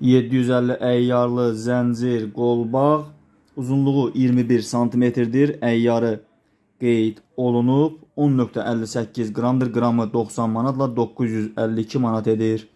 750 əyyarlı zəncir qolbaq uzunluğu 21 sm-dir. Əyyarı qeyd olunub. 10.58 qramdır. Qramı 90 manatla 952 manat edir.